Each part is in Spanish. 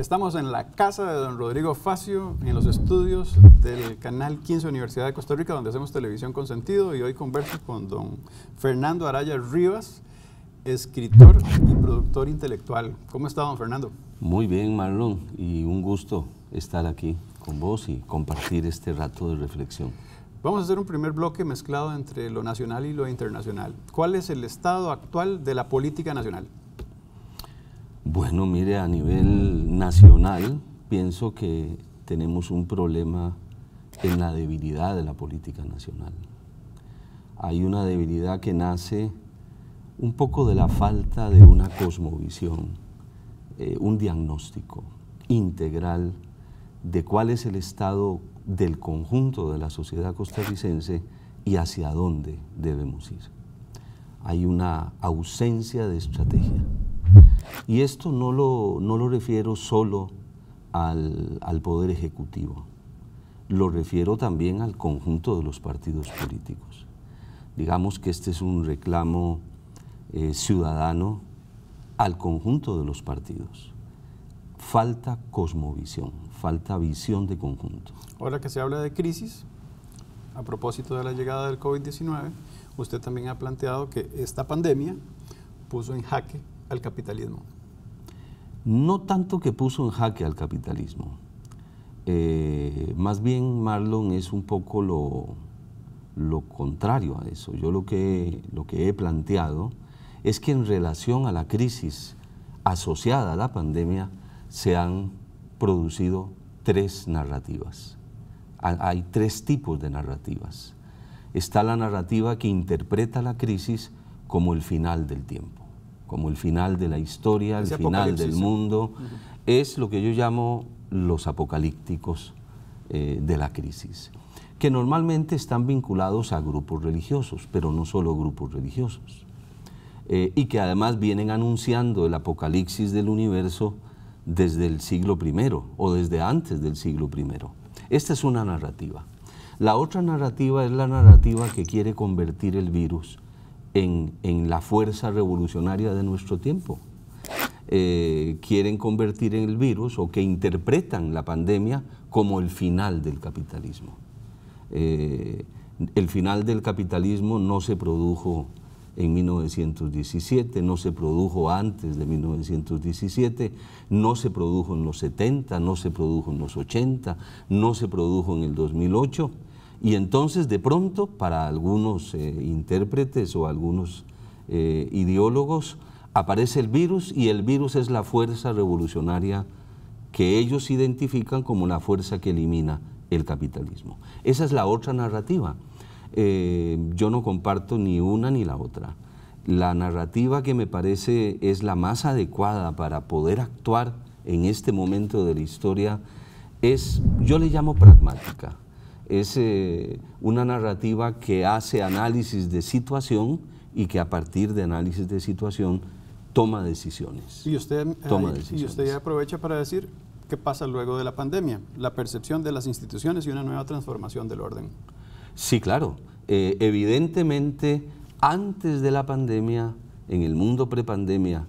Estamos en la casa de don Rodrigo Facio, en los estudios del canal 15 Universidad de Costa Rica, donde hacemos televisión con sentido, y hoy converso con don Fernando Araya Rivas, escritor y productor intelectual. ¿Cómo está don Fernando? Muy bien, Marlon, y un gusto estar aquí con vos y compartir este rato de reflexión. Vamos a hacer un primer bloque mezclado entre lo nacional y lo internacional. ¿Cuál es el estado actual de la política nacional? Bueno, mire, a nivel nacional pienso que tenemos un problema en la debilidad de la política nacional. Hay una debilidad que nace un poco de la falta de una cosmovisión, eh, un diagnóstico integral de cuál es el estado del conjunto de la sociedad costarricense y hacia dónde debemos ir. Hay una ausencia de estrategia y esto no lo, refiero solo al, Poder Ejecutivo, lo refiero también al conjunto de los partidos políticos. Digamos que este es un reclamo eh, ciudadano al conjunto de los partidos. Falta cosmovisión, falta visión de conjunto. Ahora que se habla de crisis, a propósito de la llegada del COVID-19, usted también ha planteado que esta pandemia puso en jaque al capitalismo? No tanto que puso en jaque al capitalismo. Eh, más bien Marlon es un poco lo, lo, contrario a eso. Yo lo que, lo que he planteado es que en relación a la crisis asociada a la pandemia se han producido tres narrativas. Hay tres tipos de narrativas. Está la narrativa que interpreta la crisis como el final del tiempo como el final de la historia, el final del mundo, es lo que yo llamo los apocalípticos eh, de la crisis, que normalmente están vinculados a grupos religiosos, pero no solo grupos religiosos, eh, y que además vienen anunciando el apocalipsis del universo desde el siglo I o desde antes del siglo I. Esta es una narrativa. La otra narrativa es la narrativa que quiere convertir el virus en, la fuerza revolucionaria de nuestro tiempo. Eh, quieren convertir en el virus o que interpretan la pandemia como el final del capitalismo. Eh, el final del capitalismo no se produjo en 1917, no se produjo antes de 1917, no se produjo en los 70, no se produjo en los 80, no se produjo en el 2008 y entonces de pronto para algunos eh, intérpretes o algunos eh, ideólogos aparece el virus y el virus es la fuerza revolucionaria que ellos identifican como la fuerza que elimina el capitalismo. Esa es la otra narrativa. Eh, yo no comparto ni una ni la otra. La narrativa que me parece es la más adecuada para poder actuar en este momento de la historia es, yo le llamo pragmática es eh, una narrativa que hace análisis de situación y que a partir de análisis de situación toma decisiones. Y usted, eh, toma usted aprovecha para decir qué pasa luego de la pandemia, la percepción de las instituciones y una nueva transformación del orden. Sí, claro. Eh, evidentemente, antes de la pandemia, en el mundo prepandemia,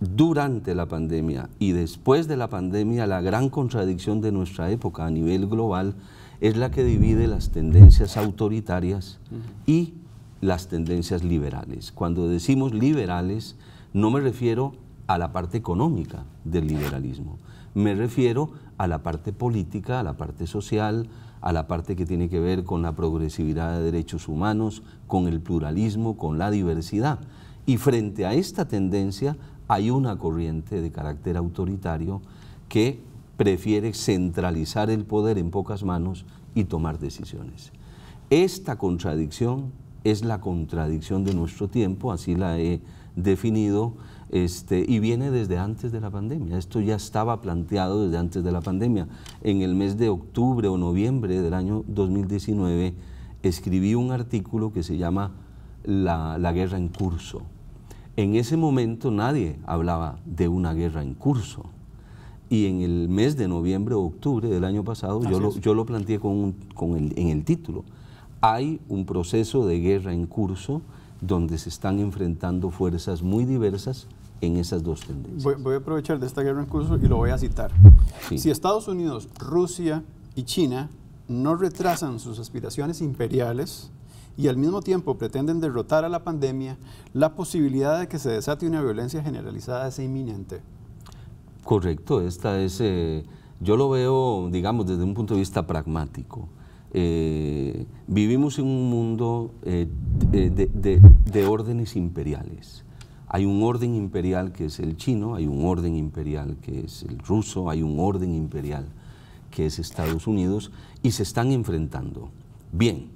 durante la pandemia y después de la pandemia, la gran contradicción de nuestra época a nivel global es la que divide las tendencias autoritarias y las tendencias liberales. Cuando decimos liberales, no me refiero a la parte económica del liberalismo, me refiero a la parte política, a la parte social, a la parte que tiene que ver con la progresividad de derechos humanos, con el pluralismo, con la diversidad. Y frente a esta tendencia hay una corriente de carácter autoritario que prefiere centralizar el poder en pocas manos y tomar decisiones. Esta contradicción es la contradicción de nuestro tiempo, así la he definido, este, y viene desde antes de la pandemia. Esto ya estaba planteado desde antes de la pandemia. En el mes de octubre o noviembre del año 2019 escribí un artículo que se llama la guerra en curso. En ese momento nadie hablaba de una guerra en curso y en el mes de noviembre o octubre del año pasado, yo lo, planteé en el título. Hay un proceso de guerra en curso donde se están enfrentando fuerzas muy diversas en esas dos tendencias. Voy, a aprovechar de esta guerra en curso y lo voy a citar. Si Estados Unidos, Rusia y China no retrasan sus aspiraciones imperiales, y al mismo tiempo pretenden derrotar a la pandemia, la posibilidad de que se desate una violencia generalizada es inminente. Correcto, esta es, eh, yo lo veo, digamos, desde un punto de vista pragmático. Eh, vivimos en un mundo eh, de, de, órdenes imperiales. Hay un orden imperial que es el chino, hay un orden imperial que es el ruso, hay un orden imperial que es Estados Unidos, y se están enfrentando. Bien,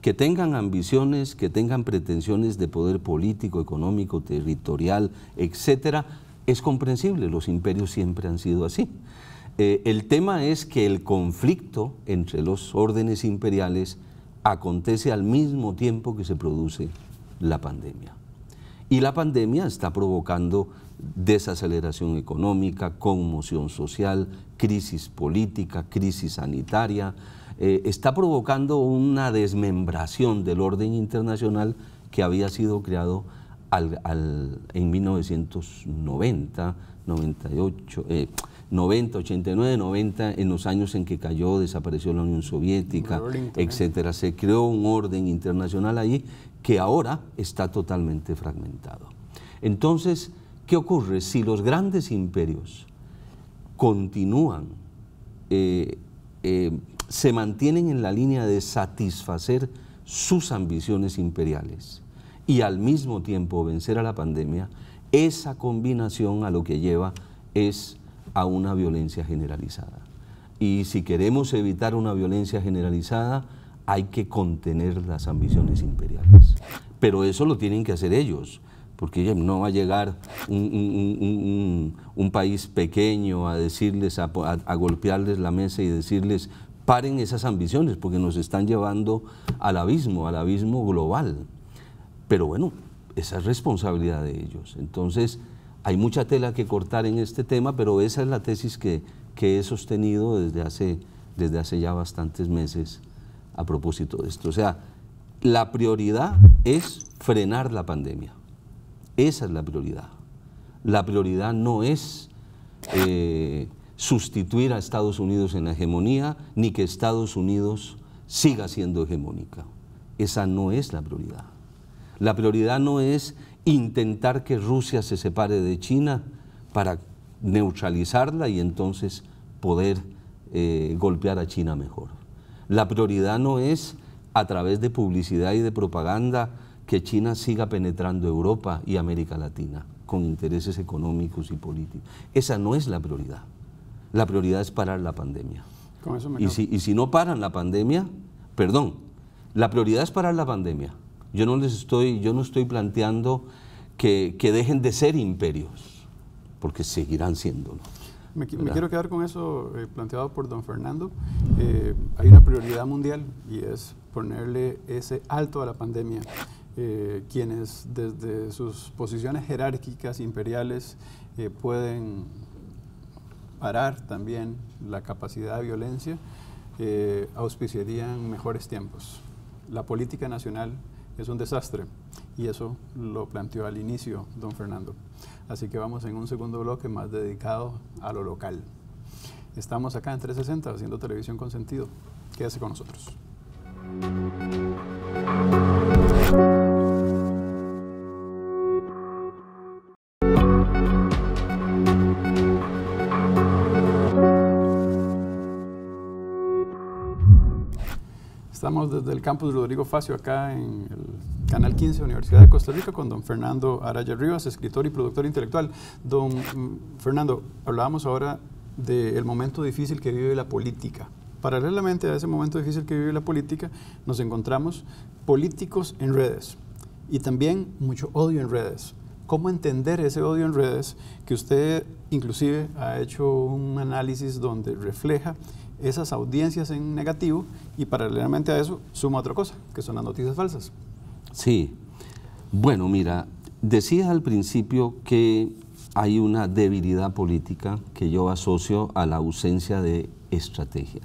que tengan ambiciones, que tengan pretensiones de poder político, económico, territorial, etcétera, es comprensible, los imperios siempre han sido así. Eh, el tema es que el conflicto entre los órdenes imperiales acontece al mismo tiempo que se produce la pandemia. Y la pandemia está provocando desaceleración económica, conmoción social, crisis política, crisis sanitaria, eh, está provocando una desmembración del orden internacional que había sido creado en 1990, 98, 90, 89, 90, en los años en que cayó, desapareció la Unión Soviética, etcétera. Se creó un orden internacional allí que ahora está totalmente fragmentado. Entonces, ¿qué ocurre? Si los grandes imperios continúan, eh, eh, se mantienen en la línea de satisfacer sus ambiciones imperiales, y al mismo tiempo vencer a la pandemia, esa combinación a lo que lleva es a una violencia generalizada. Y si queremos evitar una violencia generalizada, hay que contener las ambiciones imperiales. Pero eso lo tienen que hacer ellos, porque no va a llegar un, país pequeño a decirles, a golpearles la mesa y decirles, paren esas ambiciones, porque nos están llevando al abismo, al abismo global. Pero bueno, esa es responsabilidad de ellos. Entonces, hay mucha tela que cortar en este tema, pero esa es la tesis que, he sostenido desde hace, ya bastantes meses a propósito de esto. O sea, la prioridad es frenar la pandemia. Esa es la prioridad. La prioridad no es eh, sustituir a Estados Unidos en la hegemonía, ni que Estados Unidos siga siendo hegemónica. Esa no es la prioridad. La prioridad no es intentar que Rusia se separe de China para neutralizarla y entonces poder eh, golpear a China mejor. La prioridad no es a través de publicidad y de propaganda que China siga penetrando Europa y América Latina con intereses económicos y políticos. Esa no es la prioridad. La prioridad es parar la pandemia. y, si, y si no paran la pandemia, perdón, la prioridad es parar la pandemia. Yo no les estoy, yo no estoy planteando que, que dejen de ser imperios, porque seguirán siéndolo. Me, quiero quedar con eso eh, planteado por don Fernando. Eh, hay una prioridad mundial y es ponerle ese alto a la pandemia. Eh, quienes desde sus posiciones jerárquicas imperiales pueden parar también la capacidad de violencia, auspiciarían mejores tiempos. La política nacional es un desastre. Y eso lo planteó al inicio don Fernando. Así que vamos en un segundo bloque más dedicado a lo local. Estamos acá en 360 haciendo televisión con sentido. Quédese con nosotros. Estamos desde el campus de Rodrigo Facio acá en el Canal 15, Universidad de Costa Rica, con don Fernando Araya Rivas, escritor y productor intelectual. Don mm, Fernando, hablábamos ahora del momento difícil que vive la política. Paralelamente a ese momento difícil que vive la política, nos encontramos políticos en redes y también mucho odio en redes. ¿Cómo entender ese odio en redes que usted inclusive ha hecho un análisis donde refleja esas audiencias en negativo y paralelamente a eso suma otra cosa, que son las noticias falsas? Sí. Bueno, mira, decías al principio que hay una debilidad política que yo asocio a la ausencia de estrategia,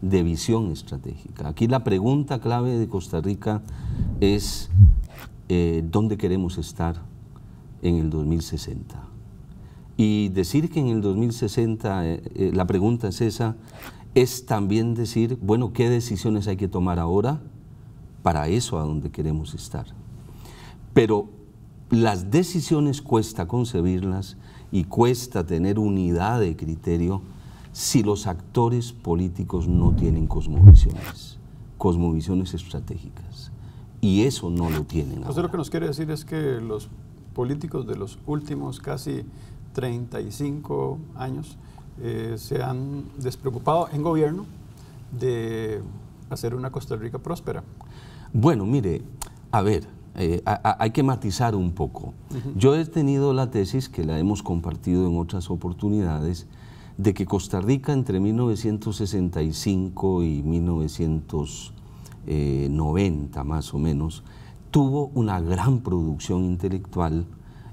de visión estratégica. Aquí la pregunta clave de Costa Rica es eh, dónde queremos estar en el 2060. Y decir que en el 2060 eh, eh, la pregunta es esa, es también decir, bueno, ¿qué decisiones hay que tomar ahora? para eso a donde queremos estar. Pero las decisiones cuesta concebirlas y cuesta tener unidad de criterio si los actores políticos no tienen cosmovisiones, cosmovisiones estratégicas. Y eso no lo tienen. lo que nos quiere decir es que los políticos de los últimos casi 35 años eh, se han despreocupado en gobierno de hacer una Costa Rica próspera. Bueno, mire, a ver, eh, hay que matizar un poco. Yo he tenido la tesis, que la hemos compartido en otras oportunidades, de que Costa Rica entre 1965 y 1990 más o menos, tuvo una gran producción intelectual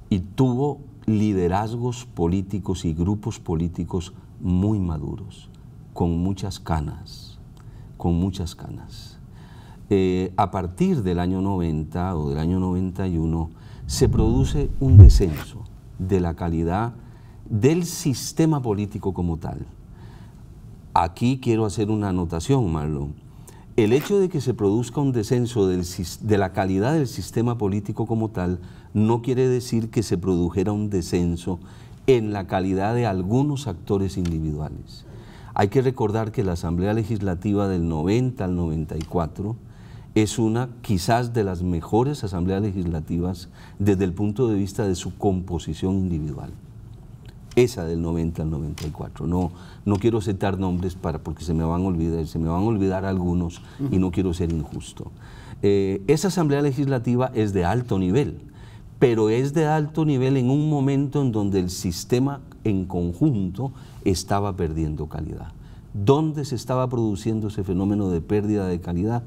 y tuvo liderazgos políticos y grupos políticos muy maduros, con muchas canas, con muchas canas. Eh, a partir del año 90 o del año 91 se produce un descenso de la calidad del sistema político como tal. Aquí quiero hacer una anotación, Marlon. El hecho de que se produzca un descenso de la calidad del sistema político como tal no quiere decir que se produjera un descenso en la calidad de algunos actores individuales. Hay que recordar que la Asamblea Legislativa del 90 al 94 es una quizás de las mejores asambleas legislativas desde el punto de vista de su composición individual. Esa del 90 al 94. No, no quiero citar nombres para, porque se me van a olvidar, se me van a olvidar algunos y no quiero ser injusto. Eh, esa asamblea legislativa es de alto nivel, pero es de alto nivel en un momento en donde el sistema en conjunto estaba perdiendo calidad. ¿Dónde se estaba produciendo ese fenómeno de pérdida de calidad?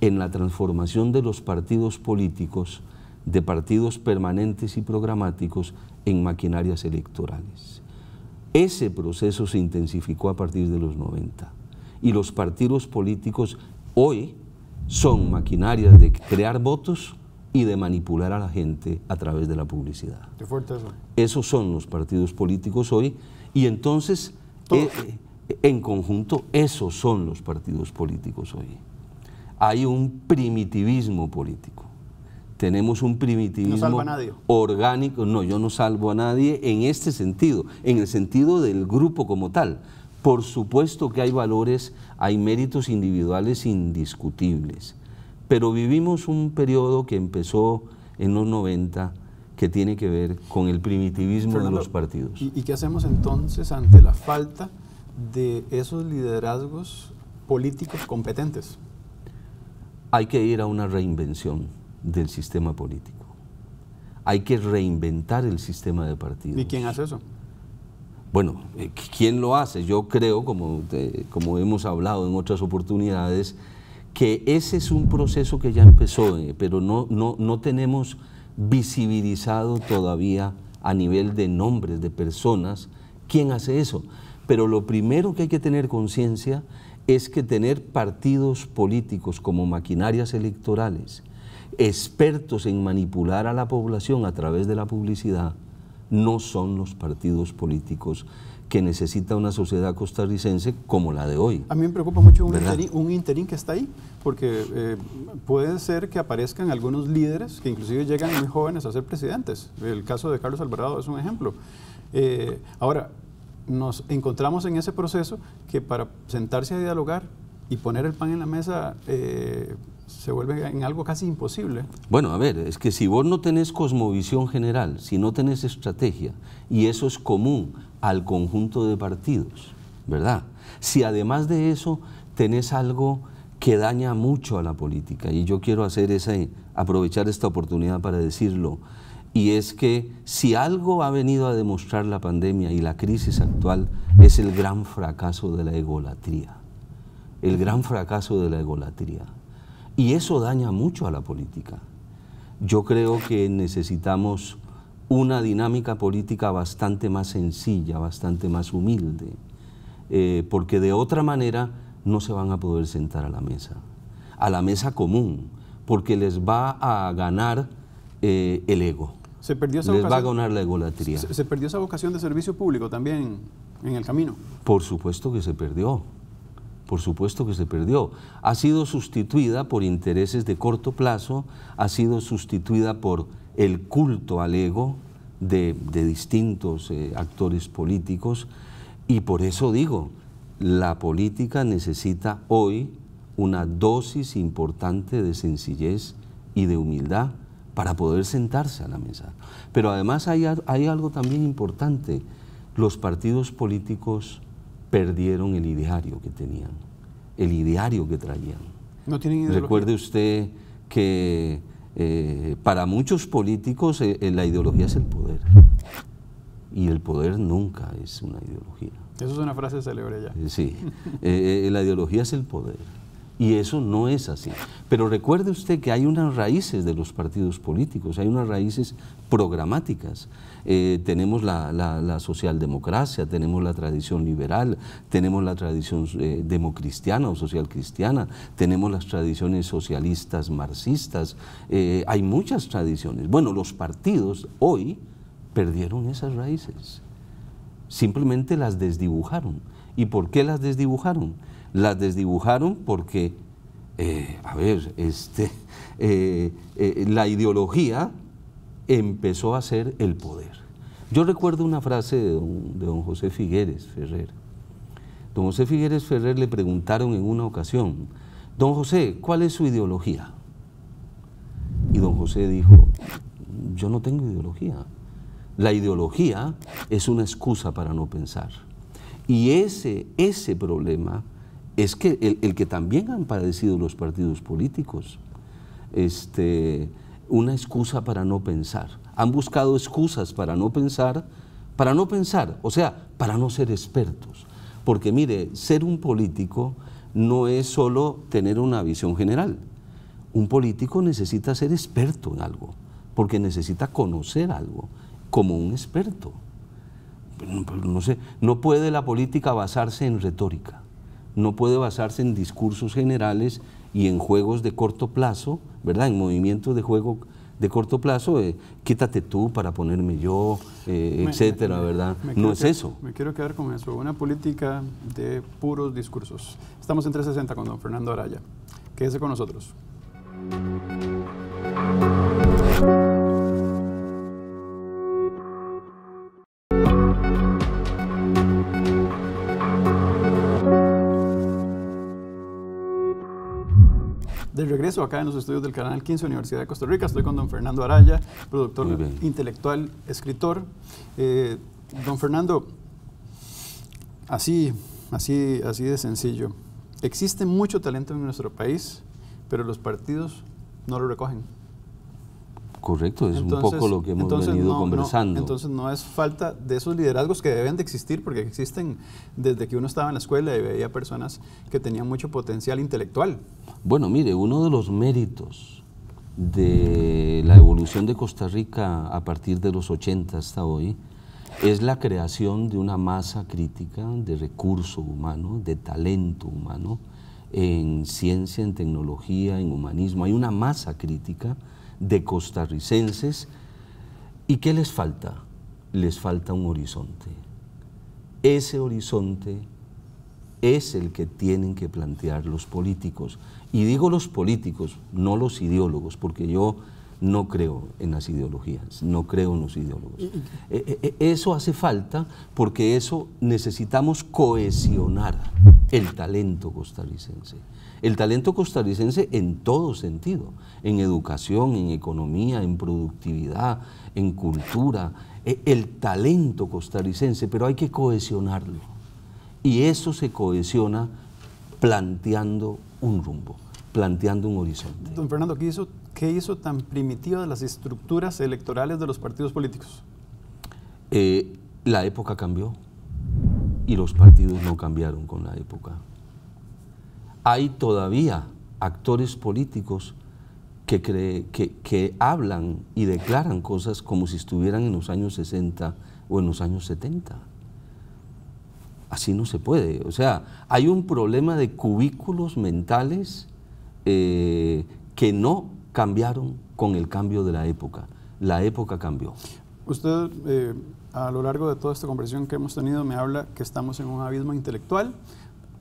en la transformación de los partidos políticos de partidos permanentes y programáticos en maquinarias electorales. Ese proceso se intensificó a partir de los 90 y los partidos políticos hoy son maquinarias de crear votos y de manipular a la gente a través de la publicidad. eso. Esos son los partidos políticos hoy y entonces eh, eh, en conjunto esos son los partidos políticos hoy hay un primitivismo político. Tenemos un primitivismo orgánico. No, yo no salvo a nadie en este sentido, en el sentido del grupo como tal. Por supuesto que hay valores, hay méritos individuales indiscutibles, pero vivimos un periodo que empezó en los 90 que tiene que ver con el primitivismo de los partidos. ¿Y qué hacemos entonces ante la falta de esos liderazgos políticos competentes? hay que ir a una reinvención del sistema político. Hay que reinventar el sistema de partidos. ¿Y quién hace eso? Bueno, eh, ¿quién lo hace? Yo creo, como, eh, como hemos hablado en otras oportunidades, que ese es un proceso que ya empezó, eh, pero no, no, no tenemos visibilizado todavía a nivel de nombres, de personas, quién hace eso. Pero lo primero que hay que tener conciencia es que tener partidos políticos como maquinarias electorales, expertos en manipular a la población a través de la publicidad, no son los partidos políticos que necesita una sociedad costarricense como la de hoy. A mí me preocupa mucho un, interín, que está ahí, porque eh, puede ser que aparezcan algunos líderes que inclusive llegan muy jóvenes a ser presidentes. El caso de Carlos Alvarado es un ejemplo. Eh, ahora, nos encontramos en ese proceso que para sentarse a dialogar y poner el pan en la mesa eh, se vuelve en algo casi imposible. Bueno, a ver, es que si vos no tenés cosmovisión general, si no tenés estrategia, y eso es común al conjunto de partidos, ¿verdad? Si además de eso tenés algo que daña mucho a la política, y yo quiero hacer esa aprovechar esta oportunidad para decirlo, y es que si algo ha venido a demostrar la pandemia y la crisis actual es el gran fracaso de la egolatría, el gran fracaso de la egolatría. Y eso daña mucho a la política. Yo creo que necesitamos una dinámica política bastante más sencilla, bastante más humilde, eh, porque de otra manera no se van a poder sentar a la mesa, a la mesa común, porque les va a ganar eh, el ego se perdió esa vocación, la Se, perdió esa vocación de servicio público también en el camino. Por supuesto que se perdió. Por supuesto que se perdió. Ha sido sustituida por intereses de corto plazo, ha sido sustituida por el culto al ego de, distintos eh, actores políticos. Y por eso digo, la política necesita hoy una dosis importante de sencillez y de humildad para poder sentarse a la mesa. Pero además hay, algo también importante. Los partidos políticos perdieron el ideario que tenían, el ideario que traían. No Recuerde usted que eh, para muchos políticos eh, eh, la ideología es el poder. Y el poder nunca es una ideología. Eso es una frase célebre ya. Sí, la ideología es el poder. Y eso no es así. Pero recuerde usted que hay unas raíces de los partidos políticos, hay unas raíces programáticas. Eh, tenemos la, socialdemocracia, tenemos la tradición liberal, tenemos la tradición eh, democristiana o socialcristiana, tenemos las tradiciones socialistas, marxistas, eh, hay muchas tradiciones. Bueno, los partidos hoy perdieron esas raíces, simplemente las desdibujaron. ¿Y por qué las desdibujaron? las desdibujaron porque, eh, a ver, este, eh, eh, la ideología empezó a ser el poder. Yo recuerdo una frase de don, José Figueres Ferrer. Don José Figueres Ferrer le preguntaron en una ocasión, don José, ¿cuál es su ideología? Y don José dijo, yo no tengo ideología. La ideología es una excusa para no pensar. Y ese, ese problema es que el, que también han padecido los partidos políticos, este, una excusa para no pensar. Han buscado excusas para no pensar, para no pensar, o sea, para no ser expertos. Porque mire, ser un político no es solo tener una visión general. Un político necesita ser experto en algo, porque necesita conocer algo como un experto. no puede la política basarse en retórica no puede basarse en discursos generales y en juegos de corto plazo, ¿verdad? En movimientos de juego de corto plazo, eh, quítate tú para ponerme yo, eh, etcétera, ¿verdad? no es eso. Me quiero quedar con eso, una política de puros discursos. Estamos en 360 con don Fernando Araya. Quédese con nosotros. acá en los estudios del Canal 15 Universidad de Costa Rica. Estoy con don Fernando Araya, productor intelectual, escritor. Eh, don Fernando, así, así, así de sencillo. Existe mucho talento en nuestro país, pero los partidos no lo recogen. Correcto, es un poco lo que hemos venido conversando. entonces no es falta de esos liderazgos que deben de existir, porque existen desde que uno estaba en la escuela y veía personas que tenían mucho potencial intelectual. Bueno, mire, uno de los méritos de la evolución de Costa Rica a partir de los 80 hasta hoy es la creación de una masa crítica de recurso humano, de talento humano, en ciencia, en tecnología, en humanismo. Hay una masa crítica de costarricenses. ¿Y qué les falta? Les falta un horizonte. Ese horizonte es el que tienen que plantear los políticos. Y digo los políticos, no los ideólogos, porque yo no creo en las ideologías, no creo en los ideólogos. Mm, mm. Eh, eh, eh, eso hace falta porque eso necesitamos cohesionar el talento costarricense el talento costarricense en todo sentido, en educación, en economía, en productividad, en cultura, e, el talento costarricense, pero hay que cohesionarlo. Y eso se cohesiona planteando un rumbo, planteando un horizonte. Don Fernando, ¿qué hizo, hizo tan primitiva de las estructuras electorales de los partidos políticos? Eh, la época cambió y los partidos no cambiaron con la época hay todavía actores políticos que, cree, que, hablan y declaran cosas como si estuvieran en los años 60 o en los años 70. Así no se puede. O sea, hay un problema de cubículos mentales eh, que no cambiaron con el cambio de la época. La época cambió. Usted, eh, a lo largo de toda esta conversación que hemos tenido, me habla que estamos en un abismo intelectual,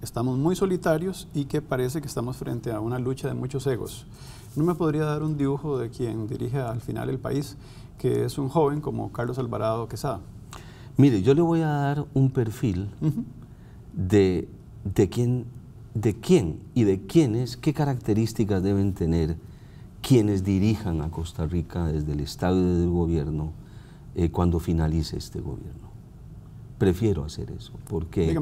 estamos muy solitarios y que parece que estamos frente a una lucha de muchos egos. No me podría dar un dibujo de quien dirige al final el país, que es un joven como Carlos Alvarado Quesada. Mire, yo le voy a dar un perfil de, quién, de quién y de quiénes, qué características deben tener quienes dirijan a Costa Rica desde el Estado y desde el gobierno eh, cuando finalice este gobierno prefiero hacer eso, porque,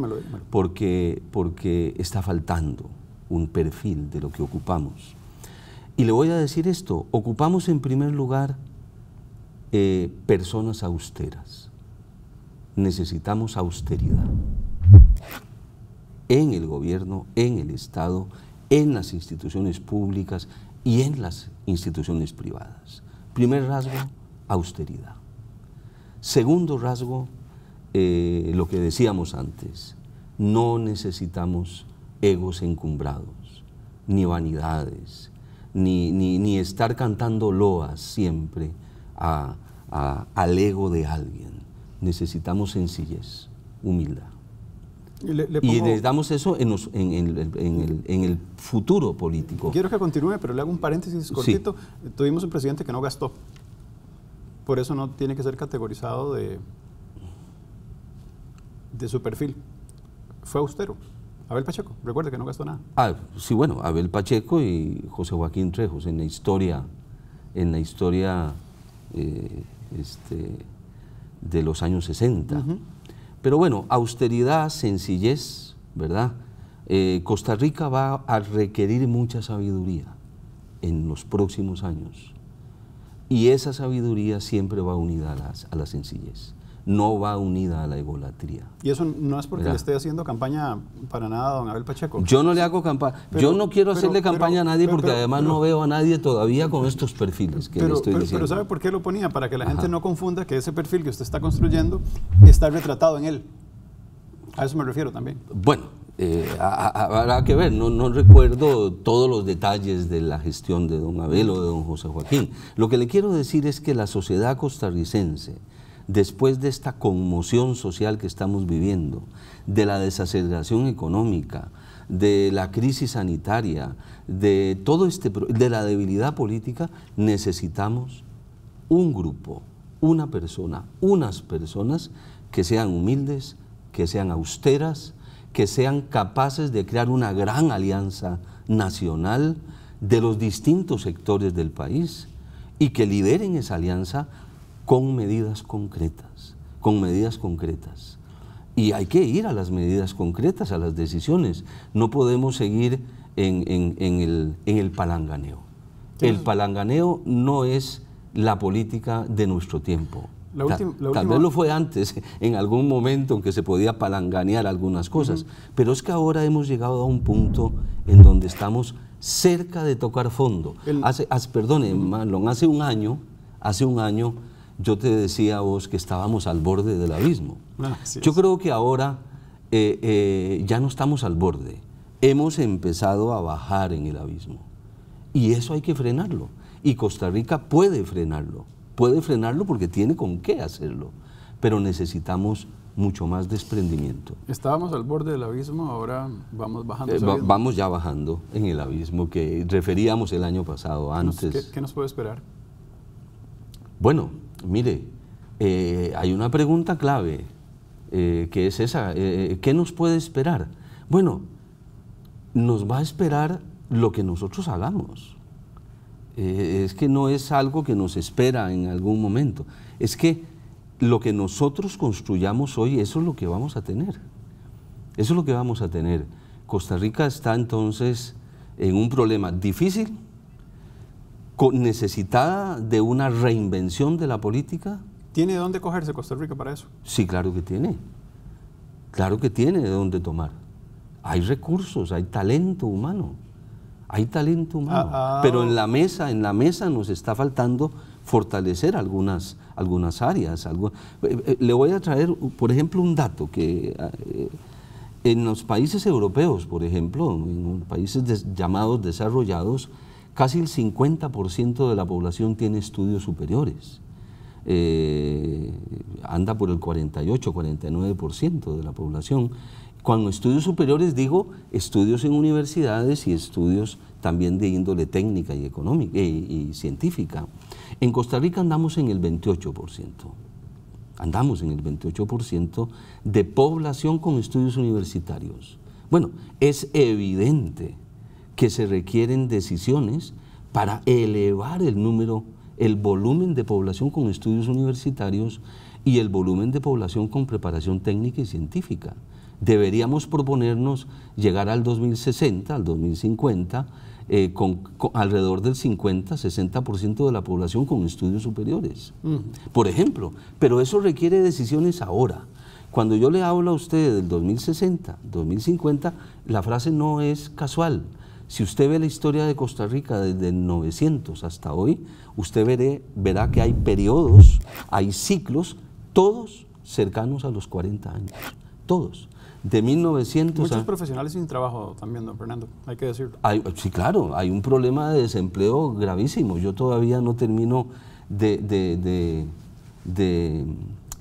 porque, porque está faltando un perfil de lo que ocupamos. Y le voy a decir esto, ocupamos en primer lugar eh, personas austeras. Necesitamos austeridad en el gobierno, en el Estado, en las instituciones públicas y en las instituciones privadas. Primer rasgo, austeridad. Segundo rasgo, eh, lo que decíamos antes, no necesitamos egos encumbrados, ni vanidades, ni, ni, estar cantando loas siempre al ego de alguien. Necesitamos sencillez, humildad. Y necesitamos damos eso en, el, futuro político. Quiero que continúe, pero le hago un paréntesis cortito. Tuvimos un presidente que no gastó. Por eso no tiene que ser categorizado de, de su perfil fue austero. Abel Pacheco, recuerde que no gastó nada. Ah, sí, bueno, Abel Pacheco y José Joaquín Trejos en la historia, en la historia eh, este, de los años 60. Pero bueno, austeridad, sencillez, ¿verdad? Eh, Costa Rica va a requerir mucha sabiduría en los próximos años. Y esa sabiduría siempre va unida a la sencillez no va unida a la idolatría. Y eso no es porque le esté haciendo campaña para nada a don Abel Pacheco. Yo no le hago campaña. Yo no quiero hacerle campaña a nadie porque además no veo a nadie todavía con estos perfiles que le estoy diciendo. Pero ¿sabe por qué lo ponía? Para que la gente no confunda que ese perfil que usted está construyendo está retratado en él. A eso me refiero también. Bueno, eh, habrá que ver, no, recuerdo todos los detalles de la gestión de don Abel o de don José Joaquín. Lo que le quiero decir es que la sociedad costarricense, después de esta conmoción social que estamos viviendo, de la desaceleración económica, de la crisis sanitaria, de todo este de la debilidad política, necesitamos un grupo, una persona, unas personas que sean humildes, que sean austeras, que sean capaces de crear una gran alianza nacional de los distintos sectores del país y que lideren esa alianza con medidas concretas, con medidas concretas. Y hay que ir a las medidas concretas, a las decisiones. No podemos seguir en, el, palanganeo. El palanganeo no es la política de nuestro tiempo. Tal vez lo fue antes, en algún momento en que se podía palanganear algunas cosas, pero es que ahora hemos llegado a un punto en donde estamos cerca de tocar fondo. Hace, perdone, hace un año, hace un año yo te decía vos que estábamos al borde del abismo. Ah, yo creo que ahora eh, eh, ya no estamos al borde. Hemos empezado a bajar en el abismo. Y eso hay que frenarlo. Y Costa Rica puede frenarlo. Puede frenarlo porque tiene con qué hacerlo. Pero necesitamos mucho más desprendimiento. Estábamos al borde del abismo, ahora vamos bajando. Eh, vamos ya bajando en el abismo que referíamos el año pasado, antes. qué nos puede esperar? Bueno, Mire, eh, hay una pregunta clave, eh, que es esa, eh, ¿qué nos puede esperar? Bueno, nos va a esperar lo que nosotros hagamos. es que no es algo que nos espera en algún momento, es que lo que nosotros construyamos hoy, eso es lo que vamos a tener. Eso es lo que vamos a tener. Costa Rica está entonces en un problema difícil, necesitada de una reinvención de la política? ¿Tiene de dónde cogerse Costa Rica para eso? Sí, claro que tiene. Claro que tiene de dónde tomar. Hay recursos, hay talento humano. Hay talento humano. Ah, ah. Pero en la mesa, en la mesa nos está faltando fortalecer algunas, algunas áreas. Eh, eh, le voy a traer, por ejemplo, un dato que eh, en los países europeos, por ejemplo, en países llamados desarrollados, Casi el 50% de la población tiene estudios superiores. Eh, anda por el 48, 49% de la población. Cuando estudios superiores digo estudios en universidades y estudios también de índole técnica y económica y, y científica. En Costa Rica andamos en el 28%. Andamos en el 28% de población con estudios universitarios. Bueno, es evidente que se requieren decisiones para elevar el número, el volumen de población con estudios universitarios y el volumen de población con preparación técnica y científica. Deberíamos proponernos llegar al 2060, al 2050, eh, con, alrededor del 50-60% de la población con estudios superiores, mm. por ejemplo. Pero eso requiere decisiones ahora. Cuando yo le hablo a usted del 2060, 2050, la frase no es casual. Si usted ve la historia de Costa Rica desde el 900 hasta hoy, usted veré, verá que hay periodos, hay ciclos, todos cercanos a los 40 años, todos. De 1900 Muchos profesionales sin trabajo también, don Fernando, hay que decirlo. sí, claro, hay un problema de desempleo gravísimo. Yo todavía no termino de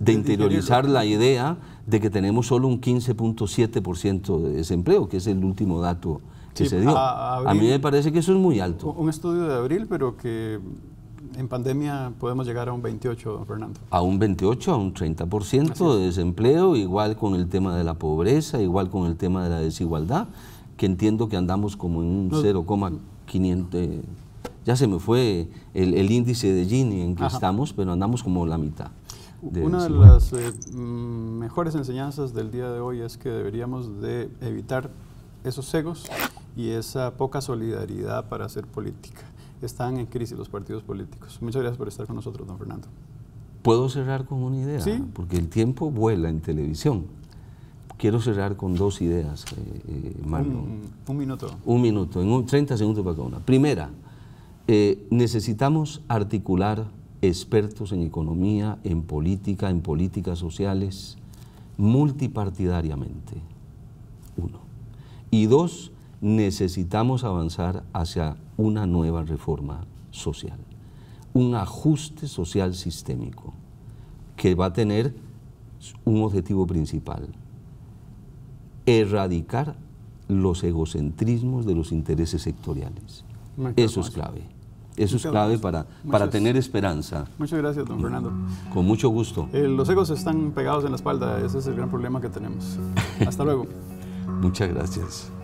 interiorizar la idea de que tenemos solo un 15.7% de desempleo, que es el último dato a, mí me parece que eso es muy alto. Un estudio de abril, pero que en pandemia podemos llegar a un 28, Fernando. A un 28, a un 30% de desempleo, igual con el tema de la pobreza, igual con el tema de la desigualdad, que entiendo que andamos como en un 0,500... ya se me fue el, índice de Gini en que estamos, pero andamos como la mitad. Una de las eh, mm, mejores enseñanzas del día de hoy es que deberíamos de evitar esos egos y esa poca solidaridad para hacer política. Están en crisis los partidos políticos. Muchas gracias por estar con nosotros, don Fernando. ¿Puedo cerrar con una idea? Sí. Porque el tiempo vuela en televisión. Quiero cerrar con dos ideas, eh, eh Marlon. Un, minuto. Un minuto, en un, 30 segundos para cada una. Primera, eh, necesitamos articular expertos en economía, en política, en políticas sociales, multipartidariamente. Uno. Y dos, necesitamos avanzar hacia una nueva reforma social, un ajuste social sistémico que va a tener un objetivo principal, erradicar los egocentrismos de los intereses sectoriales. Eso es clave. Eso es clave para, tener esperanza. Muchas gracias, don mm. Fernando. Con mucho gusto. Eh, los egos están pegados en la espalda, ese es el gran problema que tenemos. Hasta luego. Muchas gracias.